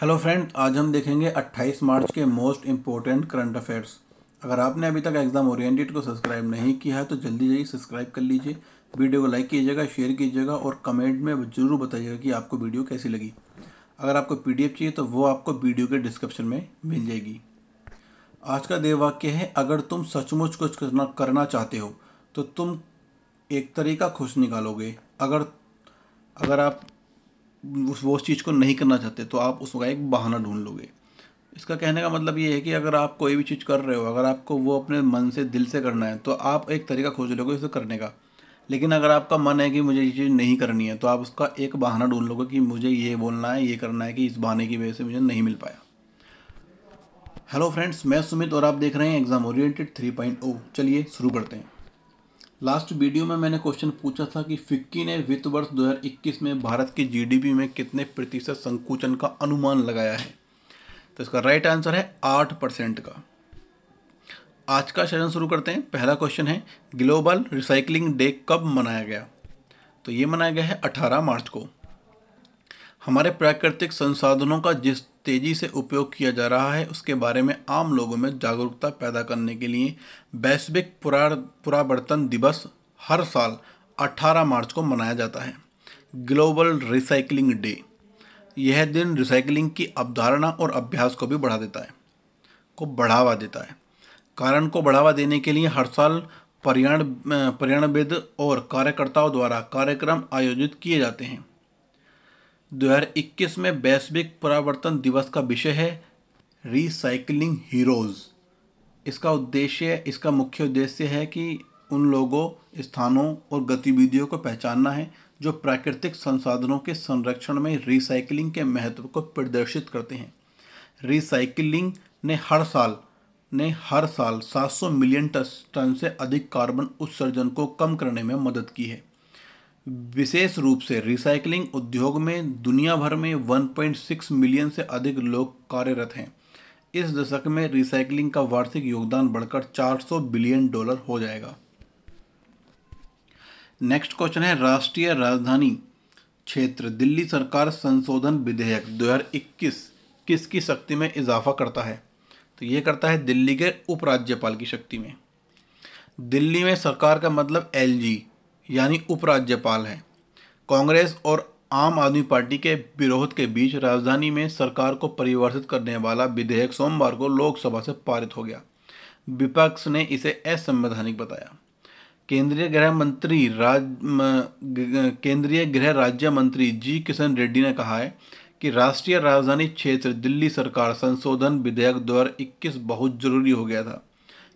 hello friend आज हम देखेंगे 28 मार्च के मोस्ट इम्पोर्टेंट करंट अफेयर्स अगर आपने अभी तक एग्जाम ओरिएंटेड को सब्सक्राइब नहीं किया है तो जल्दी जल्दी सब्सक्राइब कर लीजिए वीडियो को लाइक कीजिएगा शेयर कीजिएगा और कमेंट में ज़रूर बताइएगा कि आपको वीडियो कैसी लगी अगर आपको पी चाहिए तो वो आपको वीडियो के डिस्क्रिप्शन में मिल जाएगी आज का देव वाक्य है अगर तुम सचमुच कुछ करना करना चाहते हो तो तुम एक तरीका खुश निकालोगे अगर अगर आप उस वो उस चीज़ को नहीं करना चाहते तो आप उसका एक बहाना ढूंढ लोगे इसका कहने का मतलब ये है कि अगर आप कोई भी चीज़ कर रहे हो अगर आपको वो अपने मन से दिल से करना है तो आप एक तरीका खोज लोगे उसे करने का लेकिन अगर आपका मन है कि मुझे ये चीज़ नहीं करनी है तो आप उसका एक बहाना ढूंढ लोगे कि मुझे ये बोलना है ये करना है कि इस बहाने की वजह से मुझे नहीं मिल पाया हेलो फ्रेंड्स मैं सुमित और आप देख रहे हैं एग्ज़ाम ओरिएंटेड 3.0 चलिए शुरू करते हैं लास्ट वीडियो में मैंने क्वेश्चन पूछा था कि फिक्की ने वित्त वर्ष 2021 में भारत के जीडीपी में कितने प्रतिशत संकुचन का अनुमान लगाया है तो इसका राइट आंसर है आठ परसेंट का आज का सेशन शुरू करते हैं पहला क्वेश्चन है ग्लोबल रिसाइकलिंग डे कब मनाया गया तो ये मनाया गया है 18 मार्च को हमारे प्राकृतिक संसाधनों का जिस तेज़ी से उपयोग किया जा रहा है उसके बारे में आम लोगों में जागरूकता पैदा करने के लिए वैश्विक पुरा पुरावर्तन दिवस हर साल 18 मार्च को मनाया जाता है ग्लोबल रिसाइकलिंग डे यह दिन रिसाइकलिंग की अवधारणा और अभ्यास को भी बढ़ा देता है को बढ़ावा देता है कारण को बढ़ावा देने के लिए हर साल पर्यावरण पर्यावरणविद और कार्यकर्ताओं द्वारा कार्यक्रम आयोजित किए जाते हैं 2021 में वैश्विक परावर्तन दिवस का विषय है रिसाइकलिंग हीरोज़ इसका उद्देश्य इसका मुख्य उद्देश्य है कि उन लोगों स्थानों और गतिविधियों को पहचानना है जो प्राकृतिक संसाधनों के संरक्षण में रिसाइकलिंग के महत्व को प्रदर्शित करते हैं रिसाइकलिंग ने हर साल ने हर साल 700 मिलियन टन से अधिक कार्बन उत्सर्जन को कम करने में मदद की है विशेष रूप से रिसाइकलिंग उद्योग में दुनिया भर में 1.6 मिलियन से अधिक लोग कार्यरत हैं इस दशक में रिसाइकलिंग का वार्षिक योगदान बढ़कर 400 बिलियन डॉलर हो जाएगा नेक्स्ट क्वेश्चन है राष्ट्रीय राजधानी क्षेत्र दिल्ली सरकार संशोधन विधेयक 2021 किसकी शक्ति में इजाफा करता है तो ये करता है दिल्ली के उपराज्यपाल की शक्ति में दिल्ली में सरकार का मतलब एलजी यानी उपराज्यपाल हैं कांग्रेस और आम आदमी पार्टी के विरोध के बीच राजधानी में सरकार को परिवर्तित करने वाला विधेयक सोमवार को लोकसभा से पारित हो गया विपक्ष ने इसे असंवैधानिक बताया केंद्रीय गृह मंत्री राज केंद्रीय गृह राज्य मंत्री जी किशन रेड्डी ने कहा है कि राष्ट्रीय राजधानी क्षेत्र दिल्ली सरकार संशोधन विधेयक दो बहुत जरूरी हो गया था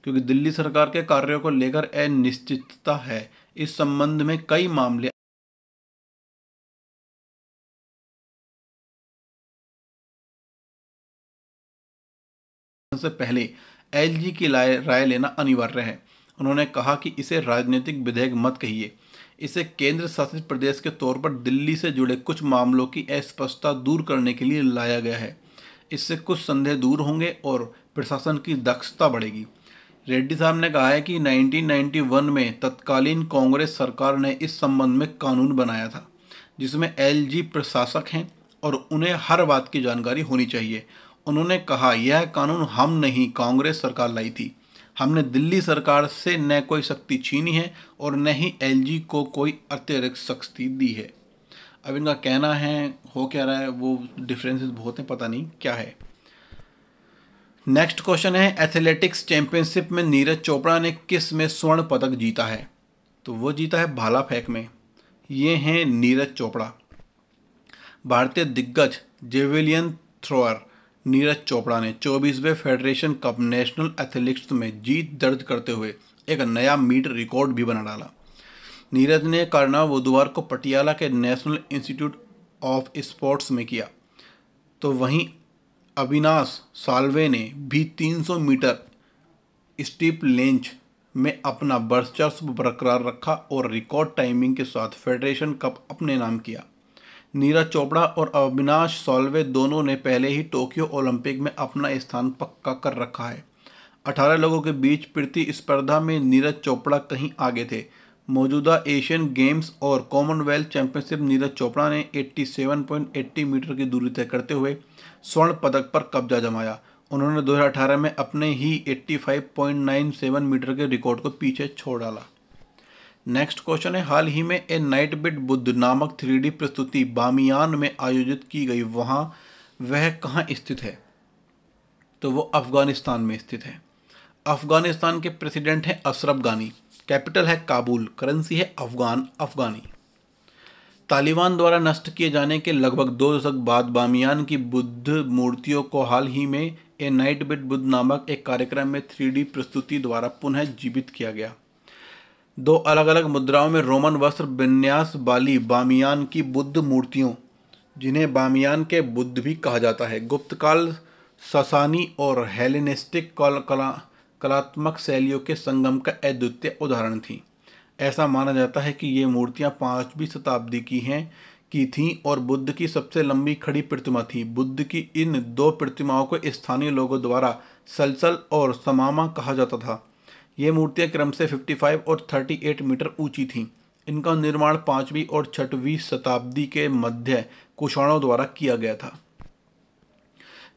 क्योंकि दिल्ली सरकार के कार्यों को लेकर अनिश्चितता है इस संबंध में कई मामले से पहले एलजी की राय लेना अनिवार्य है उन्होंने कहा कि इसे राजनीतिक विधेयक मत कहिए इसे केंद्र शासित प्रदेश के तौर पर दिल्ली से जुड़े कुछ मामलों की अस्पष्टता दूर करने के लिए लाया गया है इससे कुछ संदेह दूर होंगे और प्रशासन की दक्षता बढ़ेगी रेड्डी साहब ने कहा है कि 1991 में तत्कालीन कांग्रेस सरकार ने इस संबंध में कानून बनाया था जिसमें एलजी प्रशासक हैं और उन्हें हर बात की जानकारी होनी चाहिए उन्होंने कहा यह कानून हम नहीं कांग्रेस सरकार लाई थी हमने दिल्ली सरकार से न कोई शक्ति छीनी है और न ही एल को कोई अतिरिक्त शक्ति दी है अब इनका कहना है हो क्या रहा है वो डिफरेंसेस बहुत हैं पता नहीं क्या है नेक्स्ट क्वेश्चन है एथलेटिक्स चैंपियनशिप में नीरज चोपड़ा ने किस में स्वर्ण पदक जीता है तो वो जीता है भाला फेंक में ये हैं नीरज चोपड़ा भारतीय दिग्गज जेवेलियन थ्रोअर नीरज चोपड़ा ने चौबीसवें फेडरेशन कप नेशनल एथलेटिक्स में जीत दर्ज करते हुए एक नया मीट रिकॉर्ड भी बना डाला नीरज ने करना बुधवार को पटियाला के नेशनल इंस्टीट्यूट ऑफ स्पोर्ट्स में किया तो वहीं अविनाश साल्वे ने भी 300 मीटर स्टीप लेंच में अपना वर्चस्व बरकरार रखा और रिकॉर्ड टाइमिंग के साथ फेडरेशन कप अपने नाम किया नीरज चोपड़ा और अविनाश सॉल्वे दोनों ने पहले ही टोक्यो ओलंपिक में अपना स्थान पक्का कर रखा है 18 लोगों के बीच प्रतिस्पर्धा में नीरज चोपड़ा कहीं आगे थे मौजूदा एशियन गेम्स और कॉमनवेल्थ चैंपियनशिप नीरज चोपड़ा ने 87.80 मीटर की दूरी तय करते हुए स्वर्ण पदक पर कब्जा जमाया उन्होंने 2018 में अपने ही 85.97 मीटर के रिकॉर्ड को पीछे छोड़ डाला नेक्स्ट क्वेश्चन है हाल ही में ए नाइट बिट बुद्ध नामक थ्री प्रस्तुति बामियान में आयोजित की गई वहाँ वह कहाँ स्थित है तो वो अफ़गानिस्तान में स्थित है अफ़गानिस्तान के प्रेसिडेंट हैं अशरफ गानी कैपिटल है काबुल करेंसी है अफगान अफगानी तालिबान द्वारा नष्ट किए जाने के लगभग दो दशक बाद बामियान की बुद्ध मूर्तियों को हाल ही में ए नाइट बिट बुद्ध नामक एक कार्यक्रम में थ्री प्रस्तुति द्वारा पुनः जीवित किया गया दो अलग अलग मुद्राओं में रोमन वस्त्र विन्यास बाली बामियान की बुद्ध मूर्तियों जिन्हें बामियान के बुद्ध भी कहा जाता है गुप्तकाल ससानी और हेलेनिस्टिक कला कलात्मक शैलियों के संगम का अद्वितीय उदाहरण थी ऐसा माना जाता है कि ये मूर्तियाँ पाँचवीं शताब्दी की हैं की थीं और बुद्ध की सबसे लंबी खड़ी प्रतिमा थी बुद्ध की इन दो प्रतिमाओं को स्थानीय लोगों द्वारा सलसल और समामा कहा जाता था ये मूर्तियाँ क्रम से 55 और 38 मीटर ऊंची थीं इनका निर्माण पाँचवीं और छठवीं शताब्दी के मध्य कुषाणों द्वारा किया गया था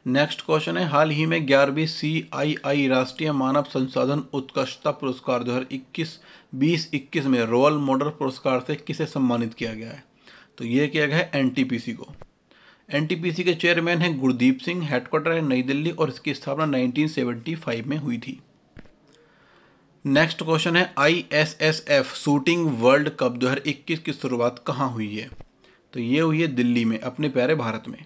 नेक्स्ट क्वेश्चन है हाल ही में ग्यारहवीं सी आई आई राष्ट्रीय मानव संसाधन उत्कृष्टता पुरस्कार दो हज़ार इक्कीस बीस इक्कीस में रोल मॉडल पुरस्कार से किसे सम्मानित किया गया है तो ये किया गया है एनटीपीसी को एनटीपीसी के चेयरमैन हैं गुरदीप सिंह हेडक्वार्टर है नई दिल्ली और इसकी स्थापना 1975 में हुई थी नेक्स्ट क्वेश्चन है आईएसएसएफ शूटिंग वर्ल्ड कप 2021 की शुरुआत कहाँ हुई है तो ये हुई है दिल्ली में अपने प्यारे भारत में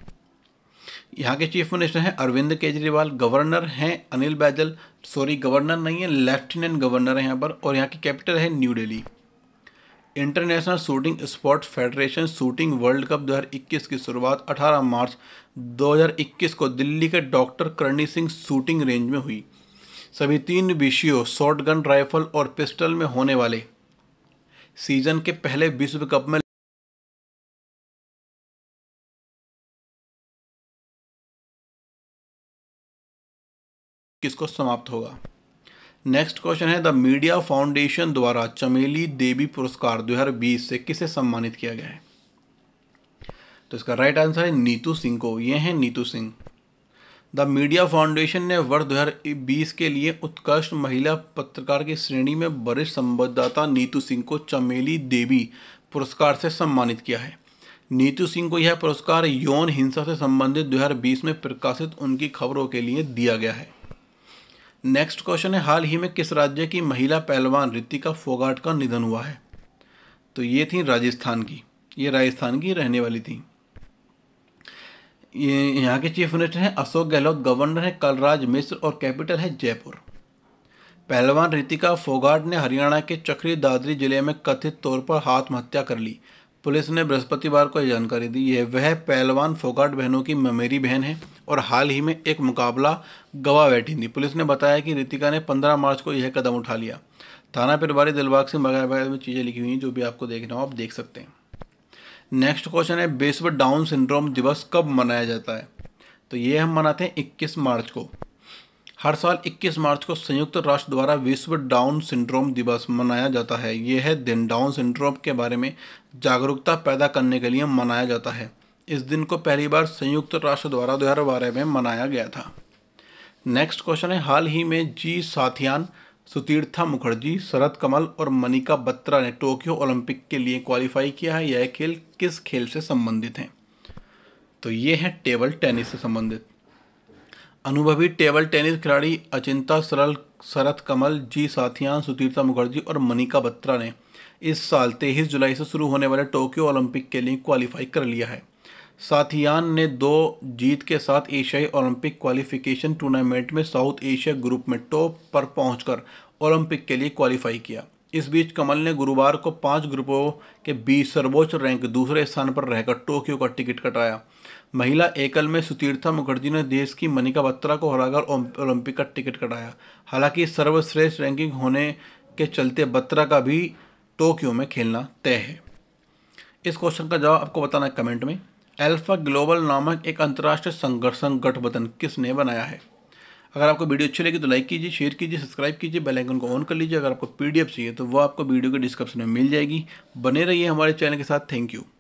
यहाँ के चीफ मिनिस्टर हैं अरविंद केजरीवाल गवर्नर हैं अनिल बैजल सॉरी गवर्नर नहीं है लेफ्टिनेंट गवर्नर है यहाँ पर और यहाँ की कैपिटल है New Delhi international shooting sports federation shooting world cup 2021 की शुरुआत 18 मार्च 2021 को दिल्ली के doctor Karni Singh shooting range में हुई सभी तीन विषयों शॉर्ट राइफल और पिस्टल में होने वाले सीजन के पहले विश्व कप में किसको समाप्त होगा नेक्स्ट क्वेश्चन है द मीडिया फाउंडेशन द्वारा चमेली देवी पुरस्कार 2020 से किसे सम्मानित किया गया है तो इसका राइट right आंसर है नीतू सिंह को यह है Neetu Singh the media foundation ने वर्ष दो के लिए उत्कृष्ट महिला पत्रकार की श्रेणी में वरिष्ठ संवाददाता नीतू सिंह को चमेली देवी पुरस्कार से सम्मानित किया है नीतू सिंह को यह पुरस्कार यौन हिंसा से संबंधित 2020 में प्रकाशित उनकी खबरों के लिए दिया गया है नेक्स्ट क्वेश्चन है हाल ही में किस राज्य की महिला पहलवान रितिका फोगाट का निधन हुआ है तो ये थी राजस्थान की ये राजस्थान की रहने वाली थी ये यहाँ के चीफ मिनिस्टर हैं अशोक गहलोत गवर्नर हैं कलराज मिश्र और कैपिटल है जयपुर पहलवान रितिका फोगाट ने हरियाणा के चक्री दादरी जिले में कथित तौर पर आत्महत्या कर ली पुलिस ने बृहस्पतिवार को यह जानकारी दी है वह पहलवान फोगाट बहनों की ममेरी बहन है और हाल ही में एक मुकाबला गवा बैठी थी पुलिस ने बताया कि रितिका ने 15 मार्च को यह कदम उठा लिया थाना प्रभारी दिलबाग सिंह बगैर बगैर में चीज़ें लिखी हुई हैं जो भी आपको देखना हो आप देख सकते हैं नेक्स्ट क्वेश्चन है बेसवर डाउन सिंड्रोम दिवस कब मनाया जाता है तो ये हम मनाते हैं इक्कीस मार्च को हर साल 21 मार्च को संयुक्त राष्ट्र द्वारा विश्व डाउन सिंड्रोम दिवस मनाया जाता है यह दिन डाउन सिंड्रोम के बारे में जागरूकता पैदा करने के लिए मनाया जाता है इस दिन को पहली बार संयुक्त राष्ट्र द्वारा दो में मनाया गया था नेक्स्ट क्वेश्चन है हाल ही में जी साथियान सुतीर्था मुखर्जी शरद कमल और मनिका बत्रा ने टोक्यो ओलंपिक के लिए क्वालिफाई किया है यह खेल किस खेल से संबंधित हैं तो ये है टेबल टेनिस से संबंधित अनुभवी टेबल टेनिस खिलाड़ी अचिंता सरल शरत कमल जी साथियान सुतीर्था मुखर्जी और मनिका बत्रा ने इस साल तेईस जुलाई से शुरू होने वाले टोक्यो ओलंपिक के लिए क्वालिफाई कर लिया है साथियान ने दो जीत के साथ एशियाई ओलंपिक क्वालिफिकेशन टूर्नामेंट में साउथ एशिया ग्रुप में टॉप पर पहुंचकर ओलंपिक के लिए क्वालिफाई किया इस बीच कमल ने गुरुवार को पांच ग्रुपों के बीच सर्वोच्च रैंक दूसरे स्थान पर रहकर टोक्यो का टिकट कटाया महिला एकल में सुतीर्था मुखर्जी ने देश की मनिका बत्रा को हराकर ओलंपिक का टिकट कटाया हालांकि सर्वश्रेष्ठ रैंकिंग होने के चलते बत्रा का भी टोक्यो में खेलना तय है इस क्वेश्चन का जवाब आपको बताना है कमेंट में अल्फा ग्लोबल नामक एक अंतर्राष्ट्रीय संघर्ष गठबंधन किसने बनाया है अगर आपको वीडियो अच्छी लगी तो लाइक कीजिए शेयर कीजिए सब्सक्राइब कीजिए बेल आइकन को ऑन कर लीजिए अगर आपको पीडीएफ चाहिए तो वो आपको वीडियो के डिस्क्रिप्शन में मिल जाएगी बने रहिए हमारे चैनल के साथ थैंक यू